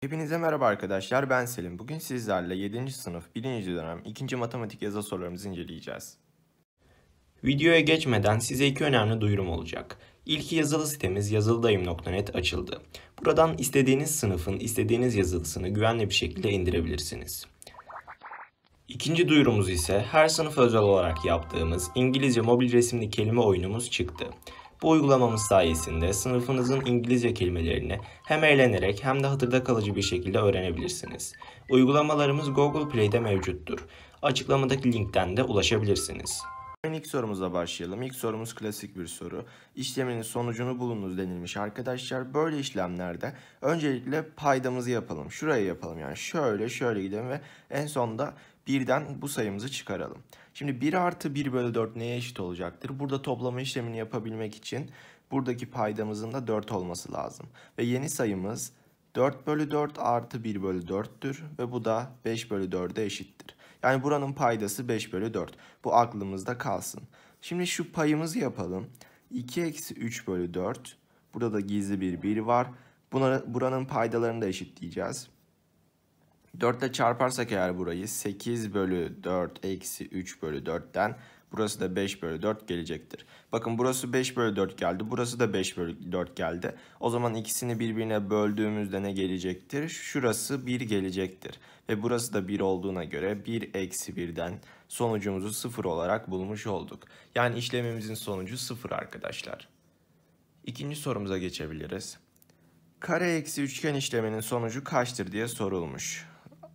Hepinize merhaba arkadaşlar ben Selim. Bugün sizlerle 7. sınıf 1. dönem 2. matematik yazı sorularımızı inceleyeceğiz. Videoya geçmeden size iki önemli duyurum olacak. İlki yazılı sitemiz yazılıdayım.net açıldı. Buradan istediğiniz sınıfın istediğiniz yazılısını güvenli bir şekilde indirebilirsiniz. İkinci duyurumuz ise her sınıf özel olarak yaptığımız İngilizce mobil resimli kelime oyunumuz çıktı. Bu uygulamamız sayesinde sınıfınızın İngilizce kelimelerini hem eğlenerek hem de hatırda kalıcı bir şekilde öğrenebilirsiniz. Uygulamalarımız Google Play'de mevcuttur. Açıklamadaki linkten de ulaşabilirsiniz. İlk sorumuza başlayalım. İlk sorumuz klasik bir soru. İşleminin sonucunu bulunuz denilmiş arkadaşlar. Böyle işlemlerde öncelikle paydamızı yapalım. Şurayı yapalım yani şöyle şöyle gidelim ve en sonda Birden bu sayımızı çıkaralım. Şimdi 1 artı 1 bölü 4 neye eşit olacaktır? Burada toplama işlemini yapabilmek için buradaki paydamızın da 4 olması lazım. Ve yeni sayımız 4 bölü 4 artı 1 bölü 4'tür ve bu da 5 bölü 4'e eşittir. Yani buranın paydası 5 bölü 4. Bu aklımızda kalsın. Şimdi şu payımızı yapalım. 2 eksi 3 bölü 4. Burada da gizli bir 1 var. Buna, buranın paydalarını da eşitleyeceğiz. 4 ile çarparsak eğer burayı 8 bölü 4 eksi 3 bölü 4'ten burası da 5 bölü 4 gelecektir. Bakın burası 5 bölü 4 geldi. Burası da 5 bölü 4 geldi. O zaman ikisini birbirine böldüğümüzde ne gelecektir? Şurası 1 gelecektir. Ve burası da 1 olduğuna göre 1 eksi 1'den sonucumuzu 0 olarak bulmuş olduk. Yani işlemimizin sonucu 0 arkadaşlar. İkinci sorumuza geçebiliriz. Kare eksi üçgen işleminin sonucu kaçtır diye sorulmuş.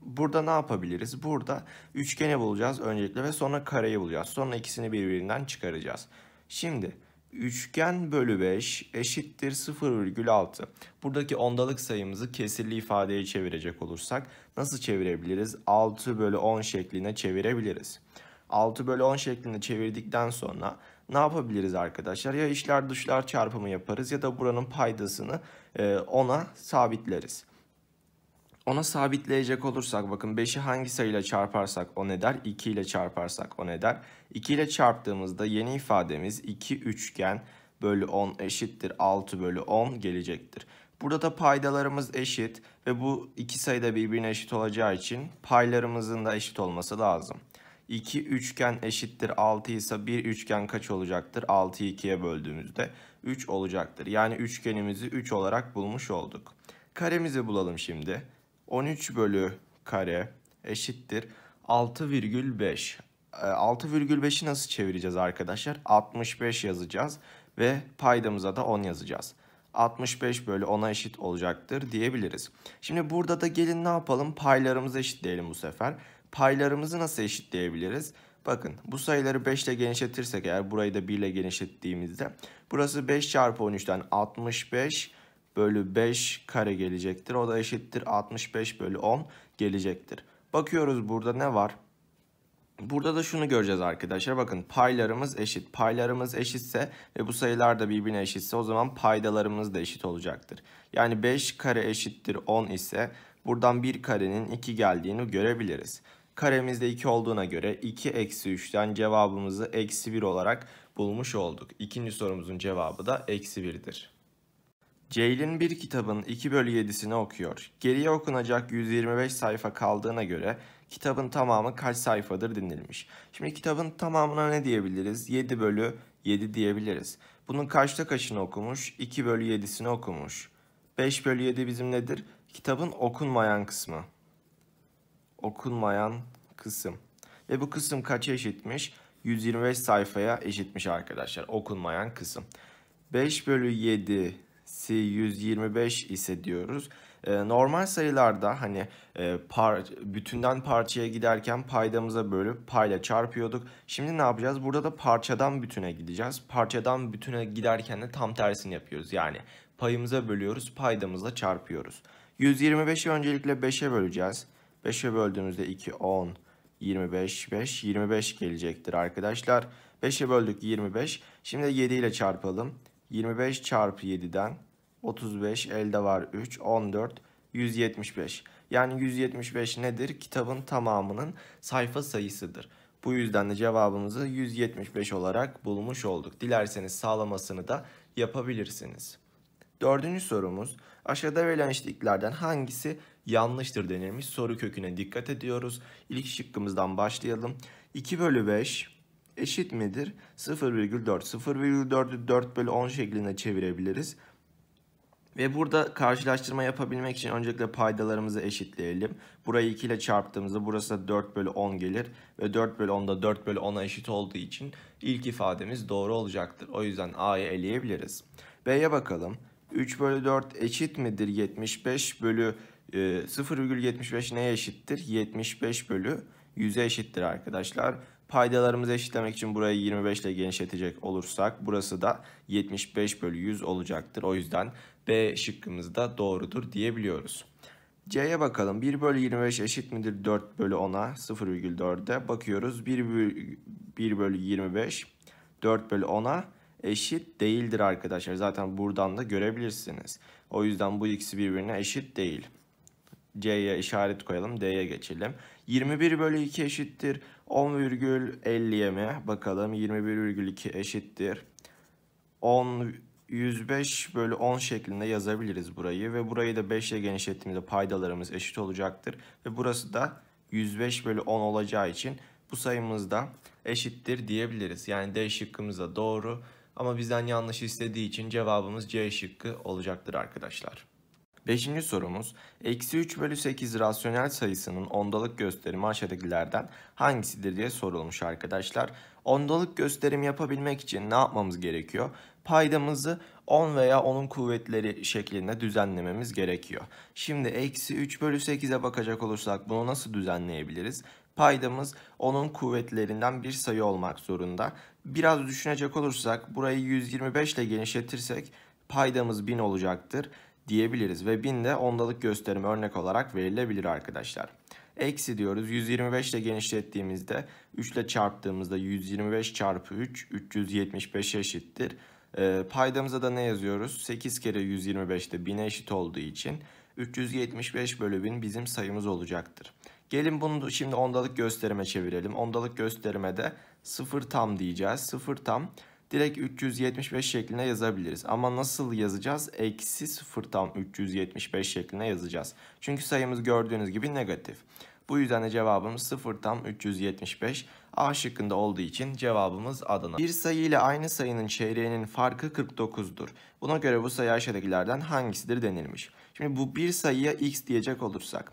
Burada ne yapabiliriz? Burada üçgeni bulacağız öncelikle ve sonra kareyi bulacağız. Sonra ikisini birbirinden çıkaracağız. Şimdi üçgen bölü 5 eşittir 0,6. Buradaki ondalık sayımızı kesirli ifadeye çevirecek olursak nasıl çevirebiliriz? 6 bölü 10 şeklinde çevirebiliriz. 6 bölü 10 şeklinde çevirdikten sonra ne yapabiliriz arkadaşlar? Ya işler dışlar çarpımı yaparız ya da buranın paydasını e, ona sabitleriz. Ona sabitleyecek olursak bakın 5'i hangi sayıyla çarparsak o ne der? 2 ile çarparsak o ne der? 2 ile çarptığımızda yeni ifademiz 2 üçgen bölü 10 eşittir 6 bölü 10 gelecektir. Burada da paydalarımız eşit ve bu iki sayı da birbirine eşit olacağı için paylarımızın da eşit olması lazım. 2 üçgen eşittir 6 ise bir üçgen kaç olacaktır? 6'yı 2'ye böldüğümüzde 3 olacaktır. Yani üçgenimizi 3 olarak bulmuş olduk. Karemizi bulalım şimdi. 13 bölü kare eşittir 6,5. 6,5'i ee, nasıl çevireceğiz arkadaşlar? 65 yazacağız ve paydamıza da 10 yazacağız. 65 bölü 10'a eşit olacaktır diyebiliriz. Şimdi burada da gelin ne yapalım? Paylarımızı eşitleyelim bu sefer. Paylarımızı nasıl eşitleyebiliriz? Bakın bu sayıları 5 ile genişletirsek eğer burayı da 1 ile genişlettiğimizde burası 5 çarpı 13'ten 65 bölü 5 kare gelecektir. O da eşittir 65 bölü 10 gelecektir. Bakıyoruz burada ne var? Burada da şunu göreceğiz arkadaşlar. Bakın paylarımız eşit. Paylarımız eşitse ve bu sayılar da birbirine eşitse o zaman paydalarımız da eşit olacaktır. Yani 5 kare eşittir 10 ise buradan 1 karenin 2 geldiğini görebiliriz. Karemizde 2 olduğuna göre 2 eksi 3'ten cevabımızı eksi 1 olarak bulmuş olduk. İkinci sorumuzun cevabı da eksi 1'dir. Ceylin bir kitabın 2 bölü 7'sini okuyor. Geriye okunacak 125 sayfa kaldığına göre kitabın tamamı kaç sayfadır dinlenmiş? Şimdi kitabın tamamına ne diyebiliriz? 7 bölü 7 diyebiliriz. Bunun kaçta kaçını okumuş? 2 bölü 7'sini okumuş. 5 bölü 7 bizim nedir? Kitabın okunmayan kısmı. Okunmayan kısım. Ve bu kısım kaça eşitmiş? 125 sayfaya eşitmiş arkadaşlar. Okunmayan kısım. 5 bölü 7 eksi 125 ise diyoruz. E, normal sayılarda hani e, par, bütünden parçaya giderken paydamıza bölüp payla çarpıyorduk. Şimdi ne yapacağız? Burada da parçadan bütüne gideceğiz. Parçadan bütüne giderken de tam tersini yapıyoruz. Yani payımıza bölüyoruz, paydamızla çarpıyoruz. 125'i öncelikle 5'e böleceğiz. 5'e böldüğümüzde 2, 10, 25, 5, 25 gelecektir arkadaşlar. 5'e böldük 25. Şimdi 7 ile çarpalım. 25 çarpı 7'den 35 elde var 3 14 175. Yani 175 nedir? Kitabın tamamının sayfa sayısıdır. Bu yüzden de cevabımızı 175 olarak bulmuş olduk. Dilerseniz sağlamasını da yapabilirsiniz. Dördüncü sorumuz aşağıda verilen eşitliklerden hangisi yanlıştır denilmiş soru köküne dikkat ediyoruz. İlk şıkkımızdan başlayalım. 2 bölü 5 eşit midir? 0,4. 0,4'ü 4 bölü 10 şeklinde çevirebiliriz. Ve burada karşılaştırma yapabilmek için öncelikle paydalarımızı eşitleyelim. Burayı 2 ile çarptığımızda burası da 4 bölü 10 gelir. Ve 4 bölü 10 da 4 bölü 10'a eşit olduğu için ilk ifademiz doğru olacaktır. O yüzden A'yı eleyebiliriz. B'ye bakalım. 3 bölü 4 eşit midir 75 bölü 0,75 e, neye eşittir? 75 bölü 100'e eşittir arkadaşlar. Paydalarımızı eşitlemek için burayı 25 ile genişletecek olursak burası da 75 bölü 100 olacaktır. O yüzden B şıkkımız da doğrudur diyebiliyoruz. C'ye bakalım. 1 bölü 25 eşit midir 4 bölü 10'a? 0,4'e bakıyoruz. 1 bölü, 1 bölü 25 4 bölü 10'a eşit değildir arkadaşlar. Zaten buradan da görebilirsiniz. O yüzden bu ikisi birbirine eşit değil. C'ye işaret koyalım. D'ye geçelim. 21 bölü 2 eşittir. 10,50'ye mi? Bakalım 21,2 eşittir. 10 105 bölü 10 şeklinde yazabiliriz burayı ve burayı da 5 ile genişlettiğimizde paydalarımız eşit olacaktır. Ve burası da 105 bölü 10 olacağı için bu sayımız da eşittir diyebiliriz. Yani D şıkkımız da doğru ama bizden yanlış istediği için cevabımız C şıkkı olacaktır arkadaşlar. Beşinci sorumuz, eksi 3 bölü 8 rasyonel sayısının ondalık gösterimi aşağıdakilerden hangisidir diye sorulmuş arkadaşlar. Ondalık gösterim yapabilmek için ne yapmamız gerekiyor? Paydamızı 10 veya onun kuvvetleri şeklinde düzenlememiz gerekiyor. Şimdi eksi 3 bölü 8'e bakacak olursak bunu nasıl düzenleyebiliriz? Paydamız onun kuvvetlerinden bir sayı olmak zorunda. Biraz düşünecek olursak burayı 125 ile genişletirsek paydamız 1000 olacaktır diyebiliriz ve 1000 de ondalık gösterimi örnek olarak verilebilir arkadaşlar. Eksi diyoruz 125 ile genişlettiğimizde 3 ile çarptığımızda 125 çarpı 3 375 eşittir. E, paydamıza da ne yazıyoruz? 8 kere 125 de 1000'e eşit olduğu için 375 bölü 1000 bizim sayımız olacaktır. Gelin bunu şimdi ondalık gösterime çevirelim. Ondalık gösterime de 0 tam diyeceğiz. 0 tam direkt 375 şeklinde yazabiliriz. Ama nasıl yazacağız? Eksi 0 tam 375 şeklinde yazacağız. Çünkü sayımız gördüğünüz gibi negatif. Bu yüzden de cevabımız 0 tam 375. A şıkkında olduğu için cevabımız Adana. Bir sayı ile aynı sayının çeyreğinin farkı 49'dur. Buna göre bu sayı aşağıdakilerden hangisidir denilmiş. Şimdi bu bir sayıya x diyecek olursak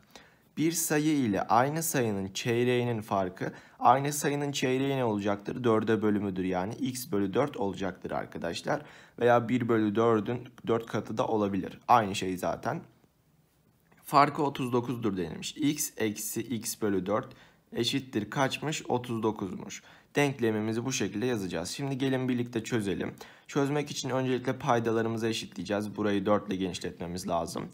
bir sayı ile aynı sayının çeyreğinin farkı aynı sayının çeyreği ne olacaktır? Dörde bölümüdür yani x bölü 4 olacaktır arkadaşlar. Veya 1 bölü 4'ün 4 katı da olabilir. Aynı şey zaten. Farkı 39'dur denilmiş. x eksi x bölü 4 eşittir kaçmış? 39'muş. Denklemimizi bu şekilde yazacağız. Şimdi gelin birlikte çözelim. Çözmek için öncelikle paydalarımızı eşitleyeceğiz. Burayı 4 ile genişletmemiz lazım.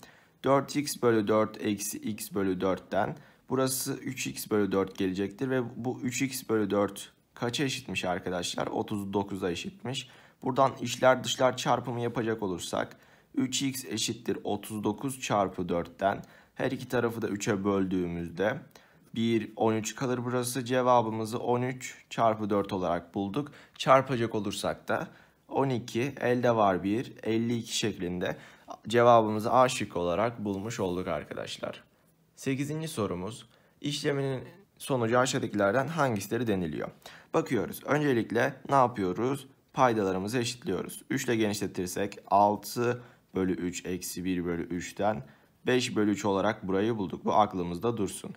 4x bölü 4 eksi x bölü 4'ten burası 3x bölü 4 gelecektir ve bu 3x bölü 4 kaça eşitmiş arkadaşlar? 39'a eşitmiş. Buradan içler dışlar çarpımı yapacak olursak 3x eşittir 39 çarpı 4'ten her iki tarafı da 3'e böldüğümüzde 1, 13 kalır burası. Cevabımızı 13 çarpı 4 olarak bulduk. Çarpacak olursak da 12, elde var 1, 52 şeklinde Cevabımızı A şık olarak bulmuş olduk arkadaşlar. 8. sorumuz işleminin sonucu aşağıdakilerden hangisileri deniliyor? Bakıyoruz. Öncelikle ne yapıyoruz? Paydalarımızı eşitliyoruz. 3 ile genişletirsek 6 bölü 3 eksi 1 bölü 3'ten 5 bölü 3 olarak burayı bulduk. Bu aklımızda dursun.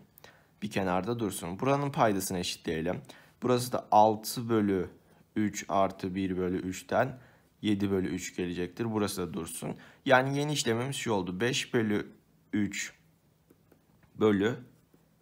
Bir kenarda dursun. Buranın paydasını eşitleyelim. Burası da 6 bölü 3 artı 1 bölü 3'ten 7 bölü 3 gelecektir. Burası da dursun. Yani yeni işlemimiz şu oldu. 5 bölü 3 bölü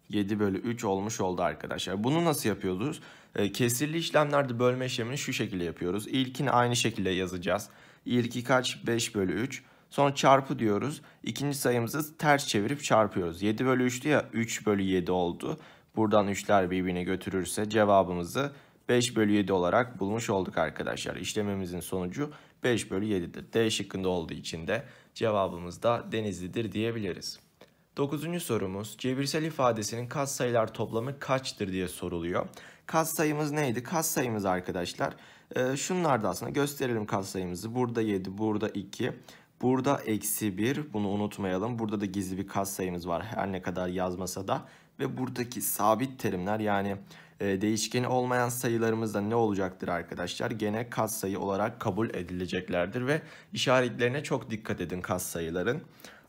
7 bölü 3 olmuş oldu arkadaşlar. Bunu nasıl yapıyoruz? Ee, kesirli işlemlerde bölme işlemini şu şekilde yapıyoruz. İlkini aynı şekilde yazacağız. İlki kaç? 5 bölü 3. Sonra çarpı diyoruz. İkinci sayımızı ters çevirip çarpıyoruz. 7 bölü 3'tü ya 3 bölü 7 oldu. Buradan 3'ler birbirine götürürse cevabımızı 5 bölü 7 olarak bulmuş olduk arkadaşlar. İşlemimizin sonucu 5 bölü 7'dir. D şıkkında olduğu için de cevabımız da Denizli'dir diyebiliriz. Dokuzuncu sorumuz cebirsel ifadesinin kat sayılar toplamı kaçtır diye soruluyor. Kat sayımız neydi? Kat sayımız arkadaşlar e, şunlar aslında gösterelim kat sayımızı. Burada 7, burada 2, burada eksi 1 bunu unutmayalım. Burada da gizli bir kat sayımız var her ne kadar yazmasa da. Ve buradaki sabit terimler yani ee, değişken olmayan sayılarımız da ne olacaktır arkadaşlar? Gene katsayı olarak kabul edileceklerdir ve işaretlerine çok dikkat edin katsayıların.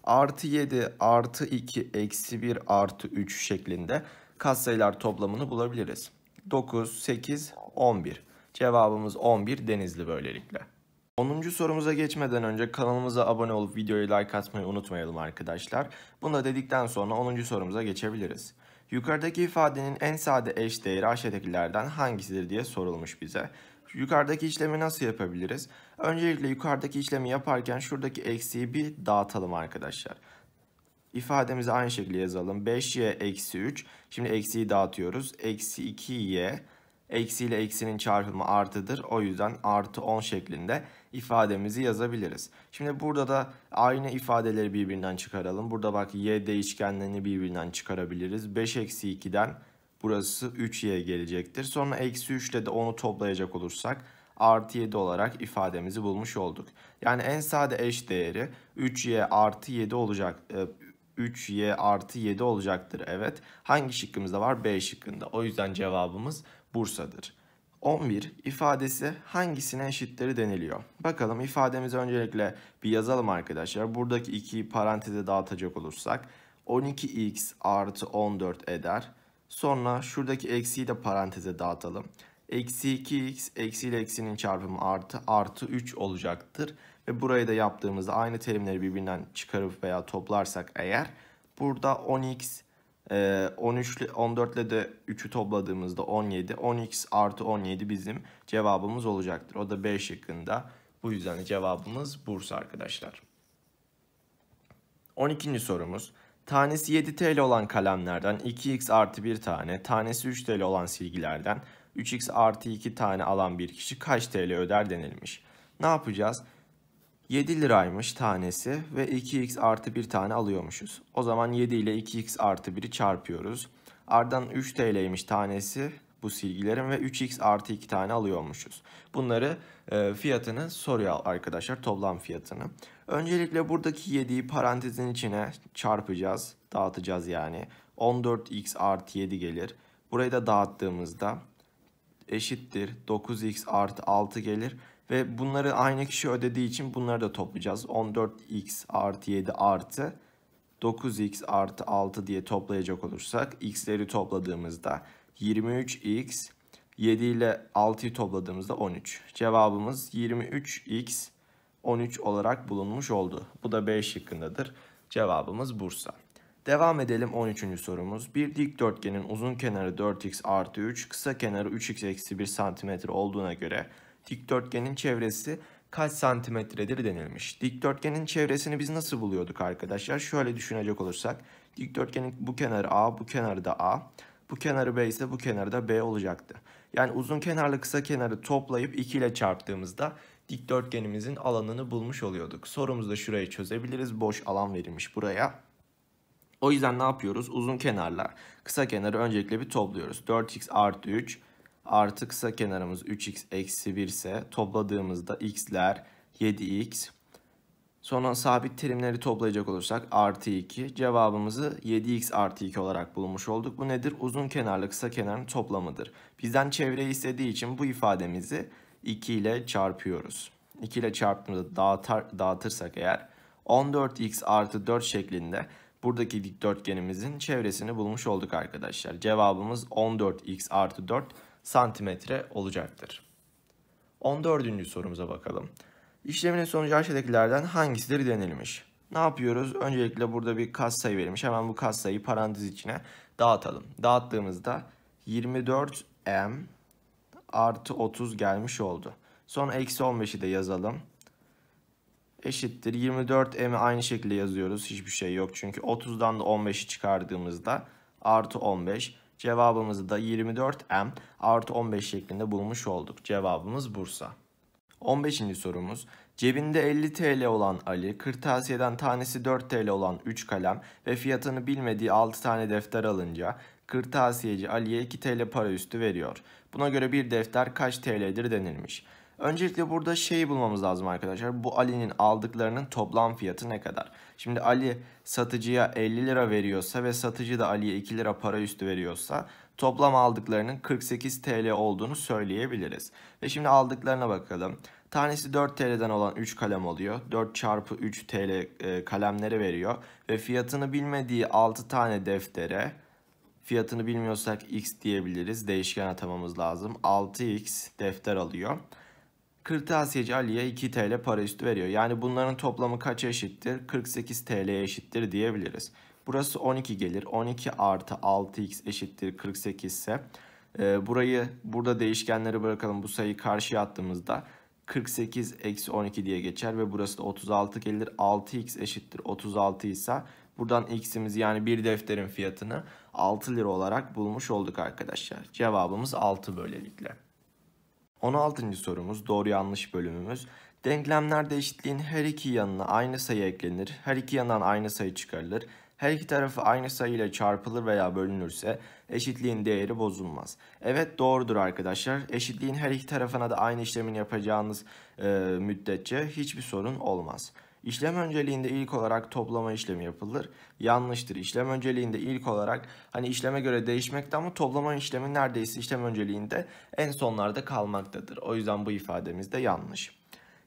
Artı 7, artı 2, eksi 1, artı 3 şeklinde katsayılar toplamını bulabiliriz. 9, 8, 11. Cevabımız 11 Denizli böylelikle. 10. sorumuza geçmeden önce kanalımıza abone olup videoya like atmayı unutmayalım arkadaşlar. Bunu da dedikten sonra 10. sorumuza geçebiliriz. Yukarıdaki ifadenin en sade eş değeri aşağıdakilerden hangisidir diye sorulmuş bize. Yukarıdaki işlemi nasıl yapabiliriz? Öncelikle yukarıdaki işlemi yaparken şuradaki eksiği bir dağıtalım arkadaşlar. İfademizi aynı şekilde yazalım. 5y eksi 3. Şimdi eksiği dağıtıyoruz. Eksi 2y Eksi ile eksinin çarpımı artıdır. O yüzden artı 10 şeklinde ifademizi yazabiliriz. Şimdi burada da aynı ifadeleri birbirinden çıkaralım. Burada bak y değişkenlerini birbirinden çıkarabiliriz. 5 eksi 2'den burası 3y gelecektir. Sonra eksi 3 de onu toplayacak olursak artı 7 olarak ifademizi bulmuş olduk. Yani en sade eş değeri 3y artı 7 olacak. 3y e, artı 7 olacaktır evet. Hangi şıkkımızda var? B şıkkında. O yüzden cevabımız Bursa'dır. 11 ifadesi hangisine eşitleri deniliyor? Bakalım ifademizi öncelikle bir yazalım arkadaşlar. Buradaki 2'yi paranteze dağıtacak olursak 12x artı 14 eder. Sonra şuradaki eksiyi de paranteze dağıtalım. Eksi 2x eksi ile eksinin çarpımı artı artı 3 olacaktır. Ve burayı da yaptığımızda aynı terimleri birbirinden çıkarıp veya toplarsak eğer burada 10x e, 13 14 ile de 3'ü topladığımızda 17. 10x artı 17 bizim cevabımız olacaktır. O da B şıkkında. Bu yüzden cevabımız Bursa arkadaşlar. 12. sorumuz. Tanesi 7 TL olan kalemlerden 2x artı 1 tane, tanesi 3 TL olan silgilerden 3x artı 2 tane alan bir kişi kaç TL öder denilmiş. Ne yapacağız? 7 liraymış tanesi ve 2x artı 1 tane alıyormuşuz. O zaman 7 ile 2x artı 1'i çarpıyoruz. Ardından 3 TL'ymiş tanesi bu silgilerin ve 3x artı 2 tane alıyormuşuz. Bunları e, fiyatını soruyor arkadaşlar toplam fiyatını. Öncelikle buradaki 7'yi parantezin içine çarpacağız. Dağıtacağız yani. 14x artı 7 gelir. Burayı da dağıttığımızda eşittir 9x artı 6 gelir. Ve bunları aynı kişi ödediği için bunları da toplayacağız. 14x artı 7 artı 9x artı 6 diye toplayacak olursak x'leri topladığımızda 23x 7 ile 6'yı topladığımızda 13. Cevabımız 23x 13 olarak bulunmuş oldu. Bu da 5 şıkkındadır. Cevabımız Bursa. Devam edelim 13. sorumuz. Bir dikdörtgenin uzun kenarı 4x artı 3, kısa kenarı 3x eksi 1 santimetre olduğuna göre dikdörtgenin çevresi kaç santimetredir denilmiş. Dikdörtgenin çevresini biz nasıl buluyorduk arkadaşlar? Şöyle düşünecek olursak dikdörtgenin bu kenarı A, bu kenarı da A, bu kenarı B ise bu kenarı da B olacaktı. Yani uzun kenarlı kısa kenarı toplayıp 2 ile çarptığımızda dikdörtgenimizin alanını bulmuş oluyorduk. Sorumuzda şurayı çözebiliriz. Boş alan verilmiş buraya. O yüzden ne yapıyoruz? Uzun kenarla kısa kenarı öncelikle bir topluyoruz. 4x artı 3 artı kısa kenarımız 3x eksi 1 ise topladığımızda x'ler 7x. Sonra sabit terimleri toplayacak olursak artı 2. Cevabımızı 7x artı 2 olarak bulmuş olduk. Bu nedir? Uzun kenarlı kısa kenarın toplamıdır. Bizden çevre istediği için bu ifademizi 2 ile çarpıyoruz. 2 ile çarptığımızda dağıtar, dağıtırsak eğer 14x artı 4 şeklinde buradaki dikdörtgenimizin çevresini bulmuş olduk arkadaşlar. Cevabımız 14x artı 4 santimetre olacaktır. 14. sorumuza bakalım. İşleminin sonucu aşağıdakilerden hangisidir denilmiş. Ne yapıyoruz? Öncelikle burada bir kas sayı verilmiş. Hemen bu kas sayıyı parantez içine dağıtalım. Dağıttığımızda 24m artı 30 gelmiş oldu. Sonra eksi 15'i de yazalım. Eşittir. 24m'i aynı şekilde yazıyoruz. Hiçbir şey yok. Çünkü 30'dan da 15'i çıkardığımızda artı 15. Cevabımızı da 24M artı 15 şeklinde bulmuş olduk. Cevabımız Bursa. 15. sorumuz. Cebinde 50 TL olan Ali, kırtasiyeden tanesi 4 TL olan 3 kalem ve fiyatını bilmediği 6 tane defter alınca kırtasiyeci Ali'ye 2 TL para üstü veriyor. Buna göre bir defter kaç TL'dir denilmiş. Öncelikle burada şeyi bulmamız lazım arkadaşlar. Bu Ali'nin aldıklarının toplam fiyatı ne kadar? Şimdi Ali satıcıya 50 lira veriyorsa ve satıcı da Ali'ye 2 lira para üstü veriyorsa toplam aldıklarının 48 TL olduğunu söyleyebiliriz. Ve şimdi aldıklarına bakalım. Tanesi 4 TL'den olan 3 kalem oluyor. 4 çarpı 3 TL e, kalemleri veriyor. Ve fiyatını bilmediği 6 tane deftere fiyatını bilmiyorsak x diyebiliriz. Değişken atamamız lazım. 6x defter alıyor. Kırtasiyeci Ali'ye 2 TL para üstü veriyor. Yani bunların toplamı kaç eşittir? 48 TL'ye eşittir diyebiliriz. Burası 12 gelir. 12 artı 6x eşittir 48 ise e, burayı burada değişkenleri bırakalım. Bu sayıyı karşıya attığımızda 48 eksi 12 diye geçer ve burası da 36 gelir. 6x eşittir 36 ise buradan x'imiz yani bir defterin fiyatını 6 lira olarak bulmuş olduk arkadaşlar. Cevabımız 6 böylelikle. 16. sorumuz doğru yanlış bölümümüz. Denklemlerde eşitliğin her iki yanına aynı sayı eklenir, her iki yandan aynı sayı çıkarılır, her iki tarafı aynı sayı ile çarpılır veya bölünürse eşitliğin değeri bozulmaz. Evet doğrudur arkadaşlar. Eşitliğin her iki tarafına da aynı işlemin yapacağınız e, müddetçe hiçbir sorun olmaz. İşlem önceliğinde ilk olarak toplama işlemi yapılır. Yanlıştır. İşlem önceliğinde ilk olarak hani işleme göre değişmekte ama toplama işlemi neredeyse işlem önceliğinde en sonlarda kalmaktadır. O yüzden bu ifademiz de yanlış.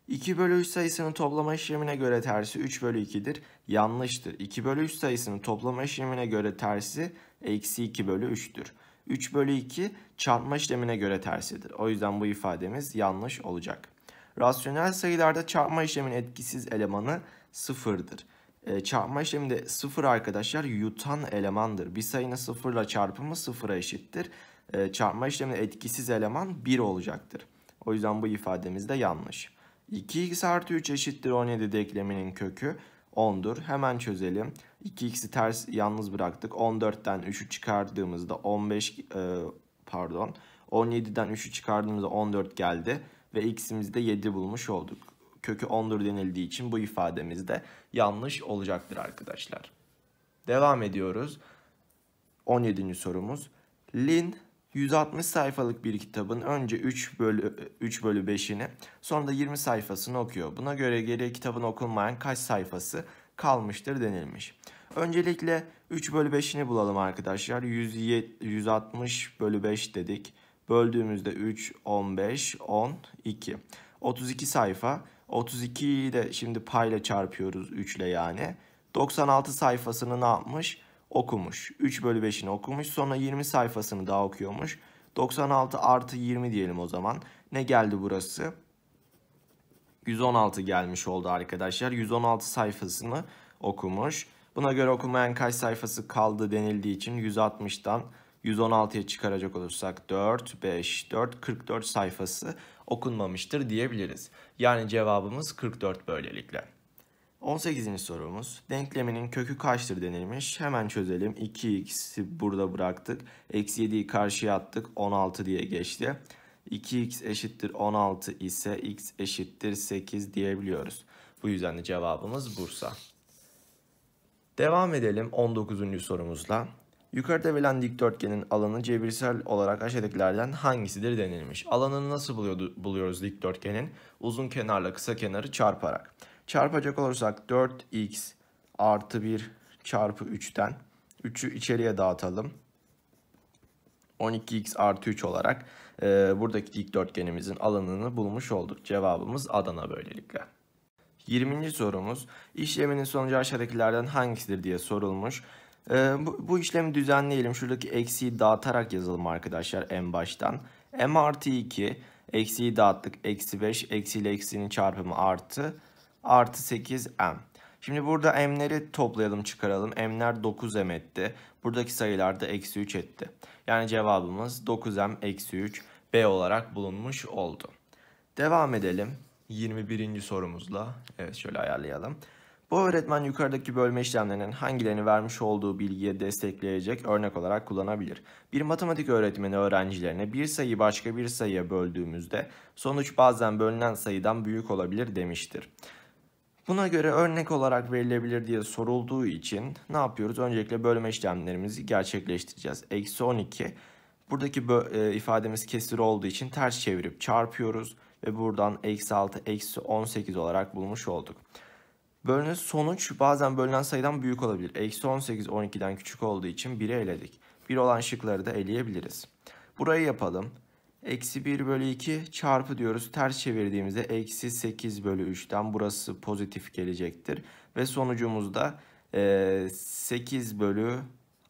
2 bölü 3 sayısının toplama işlemine göre tersi 3 bölü 2'dir. Yanlıştır. 2 bölü 3 sayısının toplama işlemine göre tersi eksi 2 bölü 3'tür. 3 bölü 2 çarpma işlemine göre tersidir. O yüzden bu ifademiz yanlış olacak. Rasyonel sayılarda çarpma işleminin etkisiz elemanı sıfırdır. E, çarpma işleminde sıfır arkadaşlar yutan elemandır. Bir sayının sıfırla çarpımı sıfıra eşittir. E, çarpma işleminde etkisiz eleman 1 olacaktır. O yüzden bu ifademiz de yanlış. 2x artı 3 eşittir 17 denkleminin kökü 10'dur. Hemen çözelim. 2x'i ters yalnız bıraktık. 14'ten 3'ü çıkardığımızda 15 e, pardon 17'den 3'ü çıkardığımızda 14 geldi ve x'imizi de 7 bulmuş olduk. Kökü 10'dur denildiği için bu ifademiz de yanlış olacaktır arkadaşlar. Devam ediyoruz. 17. sorumuz. Lin 160 sayfalık bir kitabın önce 3 bölü, 3 bölü 5'ini sonra da 20 sayfasını okuyor. Buna göre geriye kitabın okunmayan kaç sayfası kalmıştır denilmiş. Öncelikle 3 bölü 5'ini bulalım arkadaşlar. 160 bölü 5 dedik. Böldüğümüzde 3, 15, 10, 2. 32 sayfa. 32'yi de şimdi payla çarpıyoruz 3 ile yani. 96 sayfasını ne yapmış? Okumuş. 3 bölü 5'ini okumuş. Sonra 20 sayfasını daha okuyormuş. 96 artı 20 diyelim o zaman. Ne geldi burası? 116 gelmiş oldu arkadaşlar. 116 sayfasını okumuş. Buna göre okumayan kaç sayfası kaldı denildiği için 160'tan. 116'ya çıkaracak olursak 4, 5, 4, 44 sayfası okunmamıştır diyebiliriz. Yani cevabımız 44 böylelikle. 18. sorumuz. Denkleminin kökü kaçtır denilmiş. Hemen çözelim. 2x'i burada bıraktık. Eksi 7'yi karşıya attık. 16 diye geçti. 2x eşittir 16 ise x eşittir 8 diyebiliyoruz. Bu yüzden de cevabımız Bursa. Devam edelim 19. sorumuzla. Yukarıda verilen dikdörtgenin alanı cebirsel olarak aşağıdakilerden hangisidir denilmiş. Alanını nasıl buluyordu, buluyoruz dikdörtgenin? Uzun kenarla kısa kenarı çarparak. Çarpacak olursak 4x artı 1 çarpı 3'ten 3'ü içeriye dağıtalım. 12x artı 3 olarak e, buradaki dikdörtgenimizin alanını bulmuş olduk. Cevabımız Adana böylelikle. 20. sorumuz işleminin sonucu aşağıdakilerden hangisidir diye sorulmuş. Ee, bu, bu işlemi düzenleyelim. Şuradaki eksiği dağıtarak yazalım arkadaşlar en baştan. M artı 2 eksiği dağıttık. Eksi 5 eksiyle eksinin çarpımı artı. Artı 8 M. Şimdi burada m'leri toplayalım çıkaralım. m'ler 9m etti. Buradaki sayılar da eksi 3 etti. Yani cevabımız 9m eksi 3 b olarak bulunmuş oldu. Devam edelim 21. sorumuzla. Evet şöyle ayarlayalım. Bu öğretmen yukarıdaki bölme işlemlerinin hangilerini vermiş olduğu bilgiye destekleyecek örnek olarak kullanabilir. Bir matematik öğretmeni öğrencilerine bir sayı başka bir sayıya böldüğümüzde sonuç bazen bölünen sayıdan büyük olabilir demiştir. Buna göre örnek olarak verilebilir diye sorulduğu için ne yapıyoruz? Öncelikle bölme işlemlerimizi gerçekleştireceğiz. Eksi 12 buradaki e, ifademiz kesir olduğu için ters çevirip çarpıyoruz ve buradan eksi 6 eksi 18 olarak bulmuş olduk. Bölünen sonuç bazen bölünen sayıdan büyük olabilir. Eksi 18 12'den küçük olduğu için 1'i eledik. 1 olan şıkları da eleyebiliriz. Burayı yapalım. Eksi 1 bölü 2 çarpı diyoruz. Ters çevirdiğimizde eksi 8 bölü 3'ten burası pozitif gelecektir. Ve sonucumuz da 8 e, bölü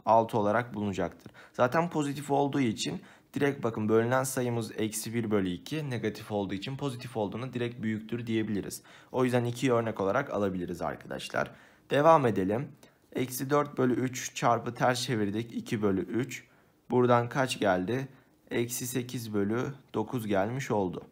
6 olarak bulunacaktır. Zaten pozitif olduğu için Direkt bakın bölünen sayımız eksi 1 bölü 2 negatif olduğu için pozitif olduğunu direkt büyüktür diyebiliriz. O yüzden 2'yi örnek olarak alabiliriz arkadaşlar. Devam edelim. Eksi 4 bölü 3 çarpı ters çevirdik 2 bölü 3. Buradan kaç geldi? Eksi 8 bölü 9 gelmiş oldu.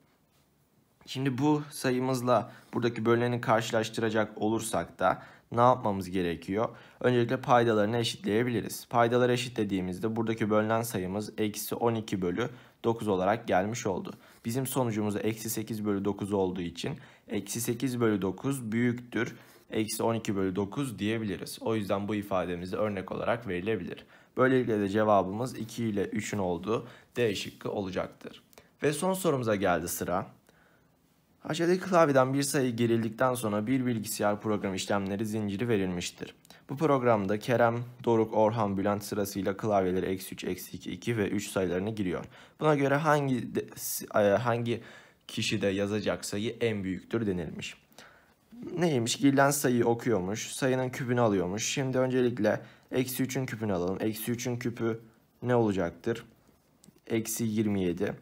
Şimdi bu sayımızla buradaki bölüneni karşılaştıracak olursak da ne yapmamız gerekiyor? Öncelikle paydalarını eşitleyebiliriz. Paydaları eşitlediğimizde buradaki bölünen sayımız eksi 12 bölü 9 olarak gelmiş oldu. Bizim sonucumuz eksi 8 bölü 9 olduğu için eksi 8 bölü 9 büyüktür. Eksi 12 bölü 9 diyebiliriz. O yüzden bu ifademizi örnek olarak verilebilir. Böylelikle de cevabımız 2 ile 3'ün olduğu D şıkkı olacaktır. Ve son sorumuza geldi sıra. Aşağıdaki klavyeden bir sayı girildikten sonra bir bilgisayar program işlemleri zinciri verilmiştir. Bu programda Kerem, Doruk, Orhan, Bülent sırasıyla klavyeleri x 3, eksi 2, 2 ve 3 sayılarını giriyor. Buna göre hangi de, e, hangi kişi de yazacak sayı en büyüktür denilmiş. Neymiş? Girilen sayıyı okuyormuş. Sayının küpünü alıyormuş. Şimdi öncelikle eksi 3'ün küpünü alalım. Eksi 3'ün küpü ne olacaktır? Eksi 27.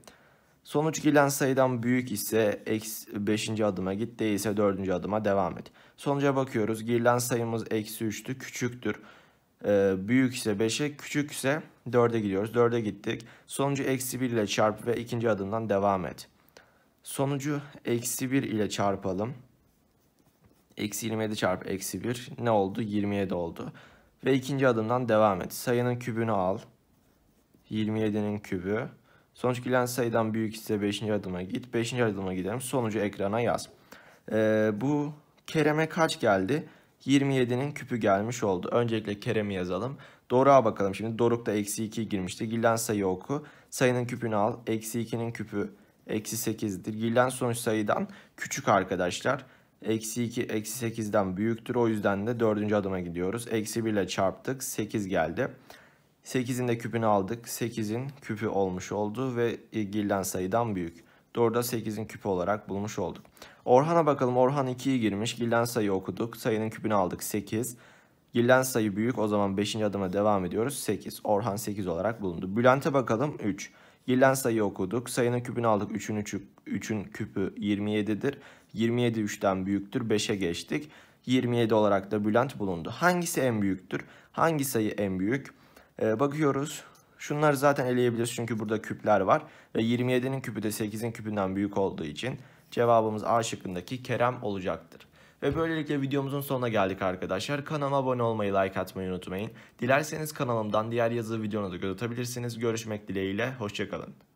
Sonuç gelen sayıdan büyük ise 5. adıma git değilse 4. adıma devam et. Sonuca bakıyoruz. Girilen sayımız eksi 3'tü küçüktür. Ee, büyük ise 5'e ise 4'e gidiyoruz. 4'e gittik. Sonucu eksi 1 ile çarp ve ikinci adımdan devam et. Sonucu eksi 1 ile çarpalım. Eksi 27 çarp eksi 1 ne oldu? 27 oldu. Ve ikinci adımdan devam et. Sayının kübünü al. 27'nin kübü. Sonuç gelen sayıdan büyük ise 5. adıma git. 5. adıma gidelim. Sonucu ekrana yaz. Ee, bu Kerem'e kaç geldi? 27'nin küpü gelmiş oldu. Öncelikle Kerem'i yazalım. Doruk'a bakalım şimdi. Doruk da eksi 2 girmişti. Gillen sayı oku. Sayının küpünü al. Eksi 2'nin küpü eksi 8'dir. Gillen sonuç sayıdan küçük arkadaşlar. Eksi 2 eksi 8'den büyüktür. O yüzden de dördüncü adıma gidiyoruz. Eksi 1 ile çarptık. 8 geldi. 8'in de küpünü aldık. 8'in küpü olmuş oldu ve e, girilen sayıdan büyük. Doğru da 8'in küpü olarak bulmuş olduk. Orhan'a bakalım. Orhan 2'yi girmiş. Girilen sayı okuduk. Sayının küpünü aldık. 8. Girilen sayı büyük. O zaman 5. adıma devam ediyoruz. 8. Orhan 8 olarak bulundu. Bülent'e bakalım. 3. Girilen sayı okuduk. Sayının küpünü aldık. 3'ün 3'ü küpü 27'dir. 27 3'ten büyüktür. 5'e geçtik. 27 olarak da Bülent bulundu. Hangisi en büyüktür? Hangi sayı en büyük? E, bakıyoruz. Şunları zaten eleyebiliriz çünkü burada küpler var. Ve 27'nin küpü de 8'in küpünden büyük olduğu için cevabımız A şıkkındaki Kerem olacaktır. Ve böylelikle videomuzun sonuna geldik arkadaşlar. Kanala abone olmayı, like atmayı unutmayın. Dilerseniz kanalımdan diğer yazılı videonu da göz atabilirsiniz. Görüşmek dileğiyle, hoşçakalın.